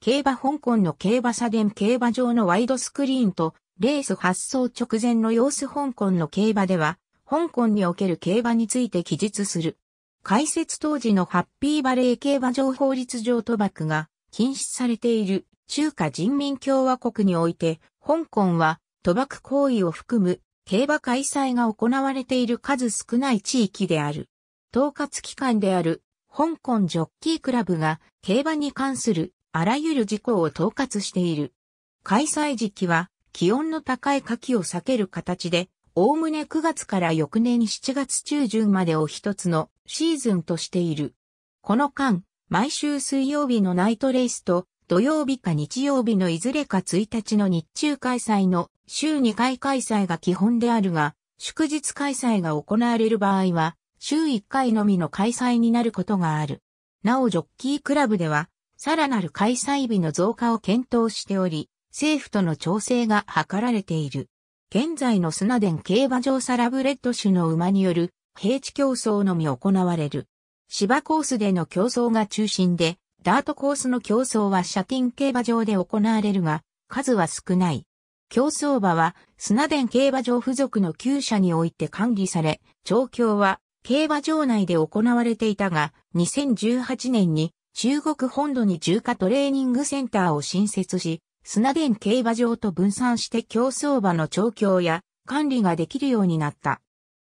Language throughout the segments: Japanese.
競馬香港の競馬社殿競馬場のワイドスクリーンと、レース発送直前の様子香港の競馬では、香港における競馬について記述する。解説当時のハッピーバレー競馬場法律上賭博が禁止されている中華人民共和国において、香港は賭博行為を含む競馬開催が行われている数少ない地域である。統括機関である香港ジョッキークラブが競馬に関するあらゆる事項を統括している。開催時期は気温の高い夏季を避ける形で、おおむね9月から翌年7月中旬までを一つのシーズンとしている。この間、毎週水曜日のナイトレースと土曜日か日曜日のいずれか1日の日中開催の週2回開催が基本であるが、祝日開催が行われる場合は、週1回のみの開催になることがある。なおジョッキークラブでは、さらなる開催日の増加を検討しており、政府との調整が図られている。現在のスナデン競馬場サラブレッド種の馬による平地競争のみ行われる。芝コースでの競争が中心で、ダートコースの競争はシャティン競馬場で行われるが、数は少ない。競争馬は、スナデン競馬場付属の旧車において管理され、調教は競馬場内で行われていたが、2018年に中国本土に重化トレーニングセンターを新設し、砂田競馬場と分散して競走馬の調教や管理ができるようになった。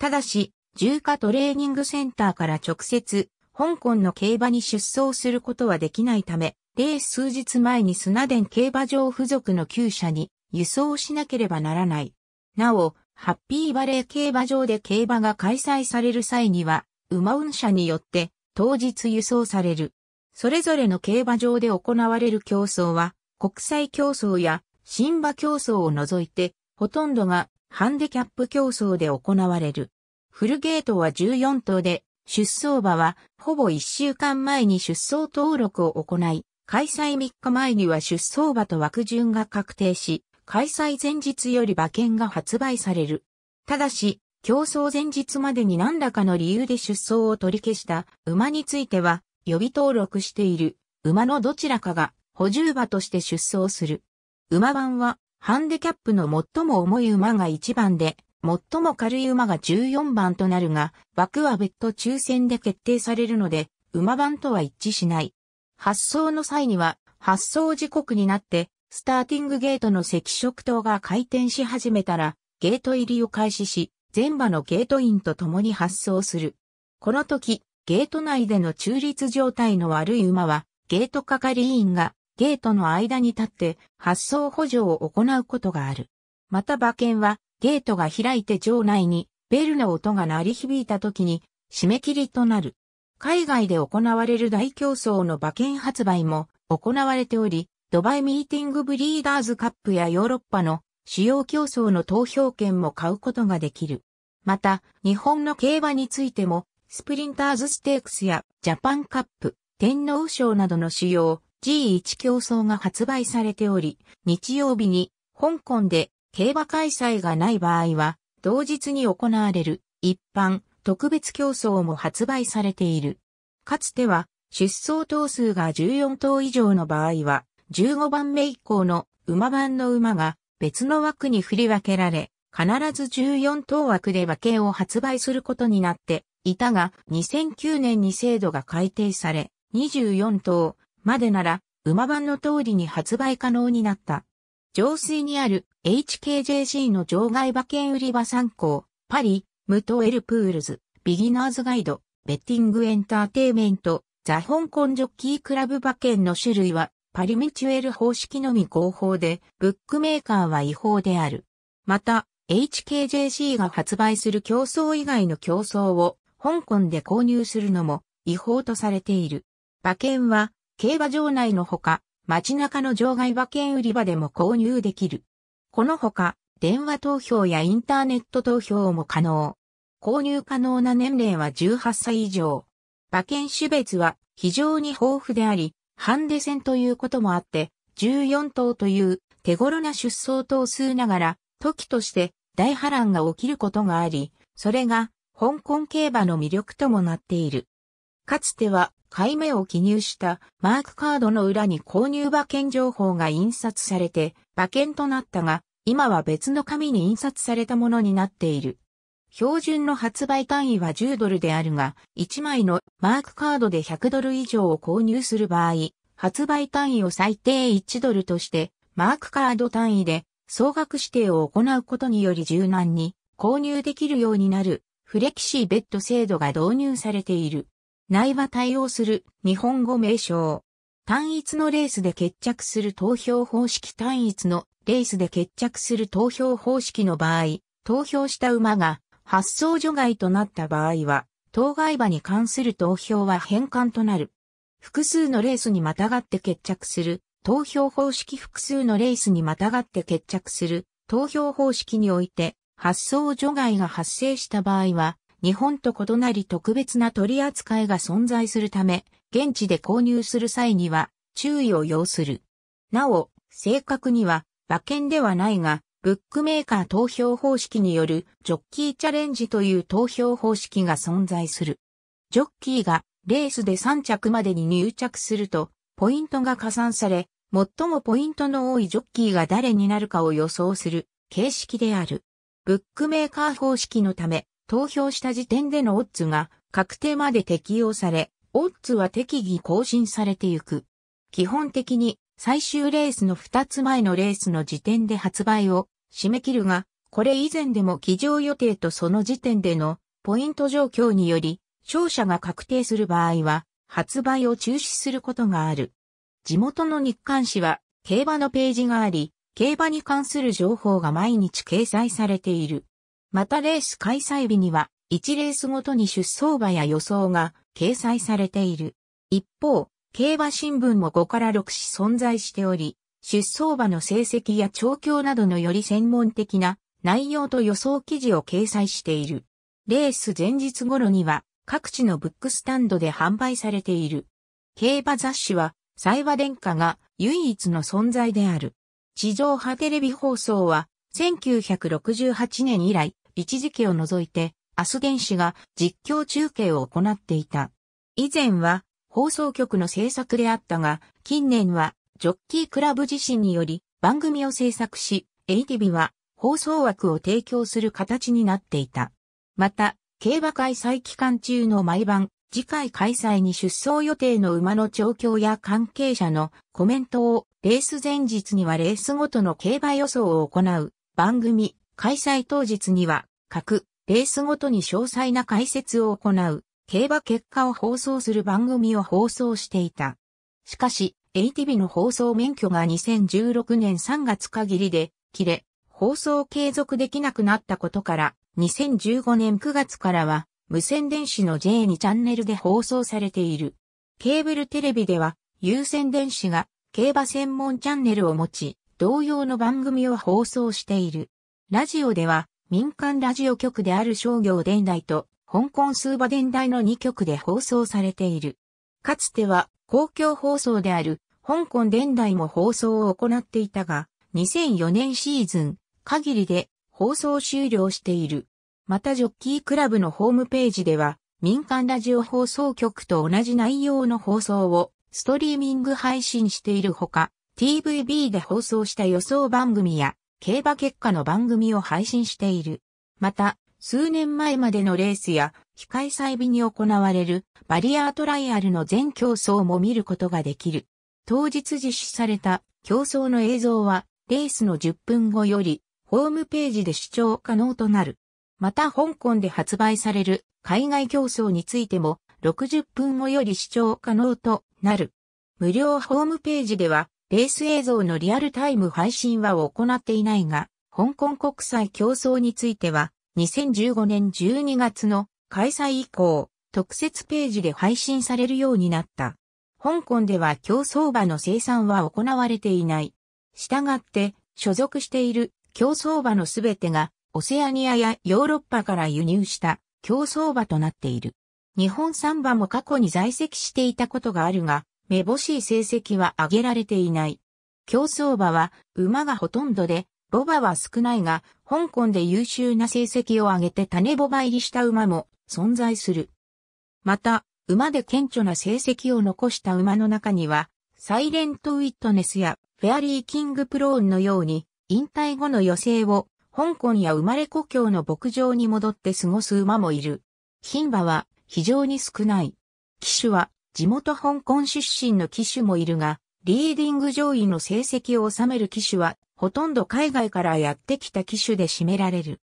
ただし、重化トレーニングセンターから直接、香港の競馬に出走することはできないため、レース数日前に砂田競馬場付属の厩舎に輸送しなければならない。なお、ハッピーバレー競馬場で競馬が開催される際には、馬運車によって当日輸送される。それぞれの競馬場で行われる競争は、国際競争や新馬競争を除いて、ほとんどがハンデキャップ競争で行われる。フルゲートは14頭で、出走馬はほぼ1週間前に出走登録を行い、開催3日前には出走馬と枠順が確定し、開催前日より馬券が発売される。ただし、競争前日までに何らかの理由で出走を取り消した馬については、予備登録している馬のどちらかが補充馬として出走する。馬番はハンデキャップの最も重い馬が1番で、最も軽い馬が14番となるが、枠は別途抽選で決定されるので、馬番とは一致しない。発送の際には、発送時刻になって、スターティングゲートの赤色灯が回転し始めたら、ゲート入りを開始し、全馬のゲートインと共に発送する。この時、ゲート内での中立状態の悪い馬は、ゲート係員がゲートの間に立って発送補助を行うことがある。また馬券は、ゲートが開いて場内にベルの音が鳴り響いた時に締め切りとなる。海外で行われる大競争の馬券発売も行われており、ドバイミーティングブリーダーズカップやヨーロッパの主要競争の投票権も買うことができる。また、日本の競馬についてもスプリンターズステークスやジャパンカップ、天皇賞などの主要 G1 競争が発売されており、日曜日に香港で競馬開催がない場合は、同日に行われる一般特別競争も発売されている。かつては出走頭数が14頭以上の場合は、15番目以降の馬番の馬が別の枠に振り分けられ、必ず14頭枠で馬券を発売することになっていたが、2009年に制度が改定され、24頭までなら、馬版の通りに発売可能になった。上水にある HKJC の場外馬券売り場参考、パリ、ムトエルプールズ、ビギナーズガイド、ベッティングエンターテイメント、ザ・香港ジョッキークラブ馬券の種類は、パリミチュエル方式のみ合法で、ブックメーカーは違法である。また、HKJC が発売する競争以外の競争を香港で購入するのも違法とされている。馬券は競馬場内のほか、街中の場外馬券売り場でも購入できる。このほか、電話投票やインターネット投票も可能。購入可能な年齢は18歳以上。馬券種別は非常に豊富であり、ハンデ戦ということもあって、14頭という手頃な出走頭数ながら、時として大波乱が起きることがあり、それが香港競馬の魅力ともなっている。かつては、買い目を記入したマークカードの裏に購入馬券情報が印刷されて馬券となったが、今は別の紙に印刷されたものになっている。標準の発売単位は10ドルであるが、1枚のマークカードで100ドル以上を購入する場合、発売単位を最低1ドルとして、マークカード単位で総額指定を行うことにより柔軟に購入できるようになるフレキシーベッド制度が導入されている。内は対応する日本語名称。単一のレースで決着する投票方式単一のレースで決着する投票方式の場合、投票した馬が発送除外となった場合は、当該馬に関する投票は返還となる。複数のレースにまたがって決着する、投票方式複数のレースにまたがって決着する、投票方式において、発送除外が発生した場合は、日本と異なり特別な取り扱いが存在するため、現地で購入する際には注意を要する。なお、正確には馬券ではないが、ブックメーカー投票方式によるジョッキーチャレンジという投票方式が存在する。ジョッキーがレースで3着までに入着すると、ポイントが加算され、最もポイントの多いジョッキーが誰になるかを予想する形式である。ブックメーカー方式のため、投票した時点でのオッズが確定まで適用され、オッズは適宜更新されてゆく。基本的に最終レースの2つ前のレースの時点で発売を締め切るが、これ以前でも騎乗予定とその時点でのポイント状況により、勝者が確定する場合は、発売を中止することがある。地元の日刊紙は、競馬のページがあり、競馬に関する情報が毎日掲載されている。またレース開催日には、1レースごとに出走馬や予想が掲載されている。一方、競馬新聞も5から6紙存在しており、出走馬の成績や調教などのより専門的な内容と予想記事を掲載している。レース前日頃には各地のブックスタンドで販売されている。競馬雑誌は、サイバ殿下が唯一の存在である。地上波テレビ放送は、1968年以来、一時期を除いて、アス電子が実況中継を行っていた。以前は、放送局の制作であったが、近年は、ジョッキークラブ自身により、番組を制作し、ATV は、放送枠を提供する形になっていた。また、競馬開催期間中の毎晩、次回開催に出走予定の馬の調教や関係者のコメントをレース前日にはレースごとの競馬予想を行う番組、開催当日には各レースごとに詳細な解説を行う競馬結果を放送する番組を放送していた。しかし、ATV の放送免許が2016年3月限りで切れ、放送継続できなくなったことから、2015年9月からは、無線電子の J2 チャンネルで放送されている。ケーブルテレビでは、有線電子が競馬専門チャンネルを持ち、同様の番組を放送している。ラジオでは、民間ラジオ局である商業伝来と、香港スーバ伝来の2局で放送されている。かつては、公共放送である、香港伝来も放送を行っていたが、2004年シーズン、限りで、放送終了している。またジョッキークラブのホームページでは、民間ラジオ放送局と同じ内容の放送をストリーミング配信しているほか、TVB で放送した予想番組や競馬結果の番組を配信している。また、数年前までのレースや、非開催日に行われるバリアートライアルの全競争も見ることができる。当日実施された競争の映像は、レースの10分後より、ホームページで視聴可能となる。また香港で発売される海外競争についても60分後より視聴可能となる。無料ホームページでは、レース映像のリアルタイム配信は行っていないが、香港国際競争については、2015年12月の開催以降、特設ページで配信されるようになった。香港では競争馬の生産は行われていない。したがって、所属している競争馬のすべてが、オセアニアやヨーロッパから輸入した競争馬となっている。日本サンバも過去に在籍していたことがあるが、めぼしい成績は挙げられていない。競走馬は馬がほとんどで、ボバは少ないが、香港で優秀な成績を上げて種ボバ入りした馬も存在する。また、馬で顕著な成績を残した馬の中には、サイレントウィットネスやフェアリーキングプローンのように、引退後の余生を香港や生まれ故郷の牧場に戻って過ごす馬もいる。牝馬は非常に少ない。騎手は地元香港出身の騎手もいるが、リーディング上位の成績を収める騎手は、ほとんど海外からやってきた騎手で占められる。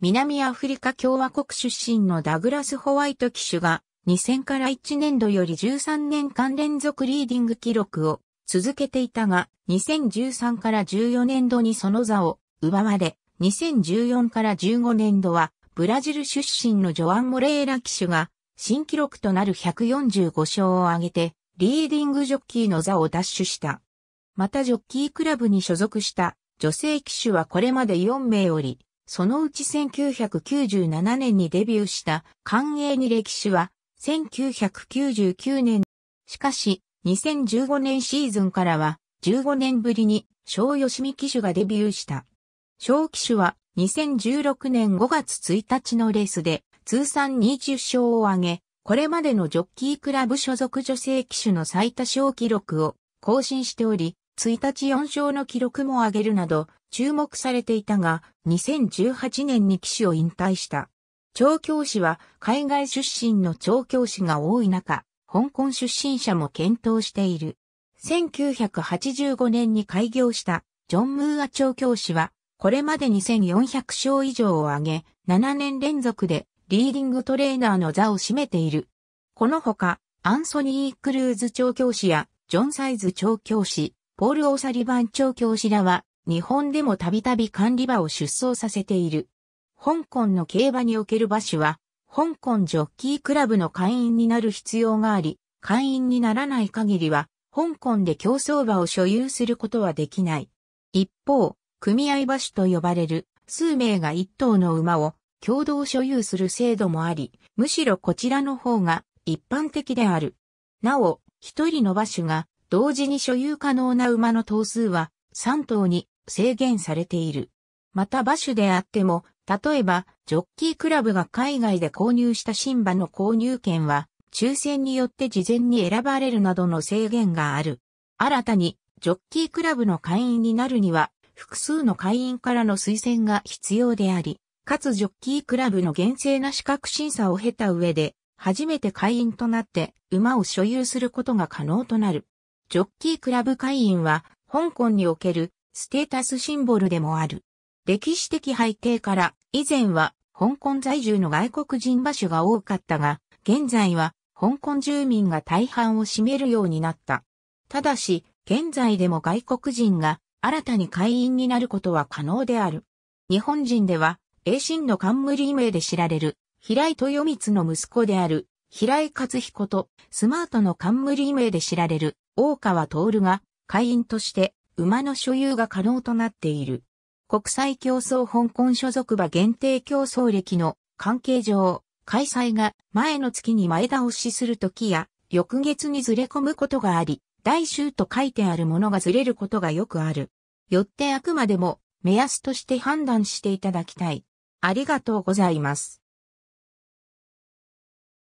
南アフリカ共和国出身のダグラス・ホワイト騎手が、2000から1年度より13年間連続リーディング記録を続けていたが、2013から14年度にその座を奪われ、2014から15年度はブラジル出身のジョアン・モレーラ騎手が、新記録となる145勝を挙げて、リーディングジョッキーの座を奪取した。またジョッキークラブに所属した女性騎手はこれまで4名おり、そのうち1997年にデビューした関営に歴史は1999年。しかし、2015年シーズンからは15年ぶりに小吉見騎手がデビューした。小騎手は2016年5月1日のレースで通算20勝を挙げ、これまでのジョッキークラブ所属女性騎手の最多勝記録を更新しており、1日4勝の記録も上げるなど注目されていたが、2018年に騎手を引退した。調教師は海外出身の調教師が多い中、香港出身者も検討している。1985年に開業したジョン・ムーア調教師はこれまで2400勝以上を挙げ、7年連続でリーディングトレーナーの座を占めている。このほか、アンソニー・クルーズ調教師や、ジョン・サイズ調教師、ポール・オーサリバン調教師らは、日本でもたびたび管理場を出走させている。香港の競馬における馬所は、香港ジョッキークラブの会員になる必要があり、会員にならない限りは、香港で競争馬を所有することはできない。一方、組合馬主と呼ばれる数名が一頭の馬を共同所有する制度もあり、むしろこちらの方が一般的である。なお、一人の馬主が同時に所有可能な馬の頭数は3頭に制限されている。また馬主であっても、例えば、ジョッキークラブが海外で購入した新馬の購入権は、抽選によって事前に選ばれるなどの制限がある。新たに、ジョッキークラブの会員になるには、複数の会員からの推薦が必要であり、かつジョッキークラブの厳正な資格審査を経た上で、初めて会員となって馬を所有することが可能となる。ジョッキークラブ会員は、香港におけるステータスシンボルでもある。歴史的背景から、以前は香港在住の外国人馬種が多かったが、現在は香港住民が大半を占めるようになった。ただし、現在でも外国人が新たに会員になることは可能である。日本人では、英神の冠名で知られる、平井豊光の息子である、平井勝彦と、スマートの冠名で知られる、大川徹が、会員として、馬の所有が可能となっている。国際競争香港所属馬限定競争歴の関係上、開催が前の月に前倒しするときや、翌月にずれ込むことがあり、大衆と書いてあるものがずれることがよくある。よってあくまでも目安として判断していただきたい。ありがとうございます。